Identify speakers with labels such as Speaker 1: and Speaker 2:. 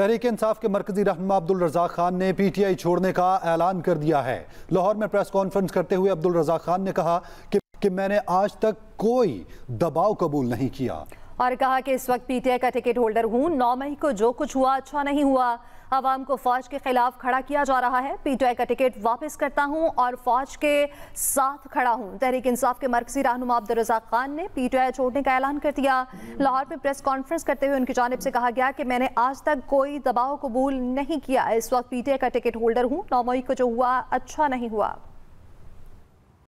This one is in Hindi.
Speaker 1: तहरीक इंसाफ के मरकजी रहनमा अब्दुल रजा खान ने पी टी आई छोड़ने का ऐलान कर दिया है लाहौर में प्रेस कॉन्फ्रेंस करते हुए अब्दुल रजा खान ने कहा कि, कि मैंने आज तक कोई दबाव कबूल नहीं किया
Speaker 2: और कहा कि इस वक्त पीटीआई का टिकट होल्डर हूँ नौ मई को जो कुछ हुआ अच्छा नहीं हुआ आवाम को फौज के खिलाफ खड़ा किया जा रहा है पीटीआई का टिकट वापस करता हूँ और फौज के साथ खड़ा हूँ तहरीक इंसाफ के मरकजी रहनुमा अब्दुलरजाक खान ने पीटीआई छोड़ने का ऐलान कर दिया लाहौर में प्रेस कॉन्फ्रेंस करते हुए उनकी जानब से कहा गया कि मैंने आज तक
Speaker 3: कोई दबाव कबूल नहीं किया इस वक्त पीटीआई का टिकट होल्डर हूँ नौ मई को जो हुआ अच्छा नहीं हुआ